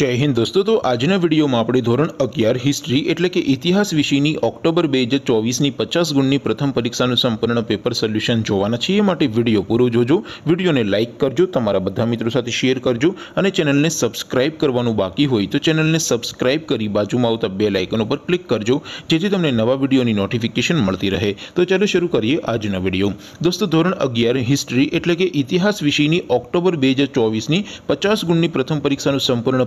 जय हिंद दोस्तों तो आज ना वीडियो म आपडी ધોરણ 11 હિસ્ટરી એટલે કે ઇતિહાસ વિષયની ઓક્ટોબર 2024 ની 50 ગુણની પ્રથમ પરીક્ષાનું સંપૂર્ણ પેપર સોલ્યુશન જોવાનું છે એ માટે વિડિયો પૂરો જોજો વિડિયોને લાઈક કરજો તમારા બધા મિત્રો સાથે શેર કરજો અને ચેનલને સબ્સ્ક્રાઇબ કરવાનું બાકી હોય તો ચેનલને સબ્સ્ક્રાઇબ કરી બાજુમાં આવતા બેલ આઇકન ઉપર ક્લિક કરજો જેથી તમને નવા વિડિયોની નોટિફિકેશન મળતી રહે તો ચાલો શરૂ કરીએ આજનો વિડિયો दोस्तों ધોરણ 11 હિસ્ટરી એટલે કે ઇતિહાસ વિષયની ઓક્ટોબર 2024 ની 50 ગુણની પ્રથમ પરીક્ષાનું સંપૂર્ણ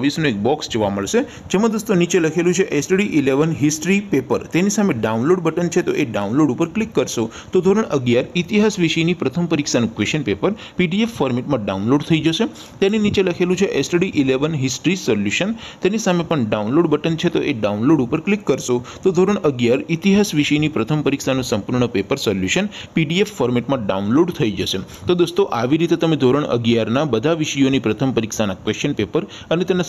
ચોવીસનું એક બોક્સ જોવા મળશે જેમાં દોસ્તો નીચે લખેલું છે એસડી ઇલેવન હિસ્ટ્રી પેપર તેની સામે ડાઉનલોડ બટન છે તો એ ડાઉનલોડ ઉપર ક્લિક કરશો તો ધોરણ અગિયાર ઇતિહાસ વિષયની પ્રથમ પરીક્ષાનું ક્વેશ્ચન પેપર પીડીએફ ફોર્મેટમાં ડાઉનલોડ થઈ જશે તેની નીચે લખેલું છે એસડી ઇલેવન હિસ્ટ્રી સોલ્યુશન તેની સામે પણ ડાઉનલોડ બટન છે તો એ ડાઉનલોડ ઉપર ક્લિક કરશો તો ધોરણ અગિયાર ઇતિહાસ વિષયની પ્રથમ પરીક્ષાનું સંપૂર્ણ પેપર સોલ્યુશન પીડીએફ ફોર્મેટમાં ડાઉનલોડ થઈ જશે તો દોસ્તો આવી રીતે તમે ધોરણ અગિયારના બધા વિષયોની પ્રથમ પરીક્ષાના ક્વેશ્ચન પેપર અને તેના